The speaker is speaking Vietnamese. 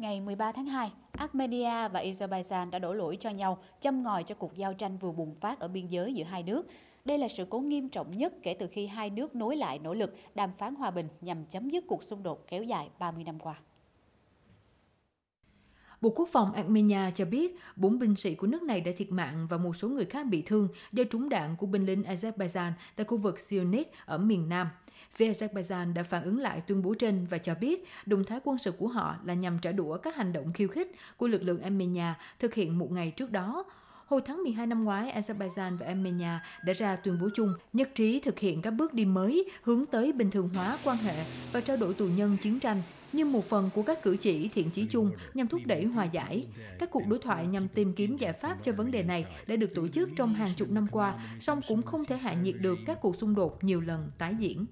Ngày 13 tháng 2, Armenia và Azerbaijan đã đổ lỗi cho nhau, châm ngòi cho cuộc giao tranh vừa bùng phát ở biên giới giữa hai nước. Đây là sự cố nghiêm trọng nhất kể từ khi hai nước nối lại nỗ lực đàm phán hòa bình nhằm chấm dứt cuộc xung đột kéo dài 30 năm qua. Bộ Quốc phòng Armenia cho biết, bốn binh sĩ của nước này đã thiệt mạng và một số người khác bị thương do trúng đạn của binh lính Azerbaijan tại khu vực Sionik ở miền Nam. Phía Azerbaijan đã phản ứng lại tuyên bố trên và cho biết động thái quân sự của họ là nhằm trả đũa các hành động khiêu khích của lực lượng Armenia thực hiện một ngày trước đó. Hồi tháng 12 năm ngoái, Azerbaijan và Armenia đã ra tuyên bố chung nhất trí thực hiện các bước đi mới hướng tới bình thường hóa quan hệ và trao đổi tù nhân chiến tranh như một phần của các cử chỉ thiện chí chung nhằm thúc đẩy hòa giải. Các cuộc đối thoại nhằm tìm kiếm giải pháp cho vấn đề này đã được tổ chức trong hàng chục năm qua, song cũng không thể hạ nhiệt được các cuộc xung đột nhiều lần tái diễn.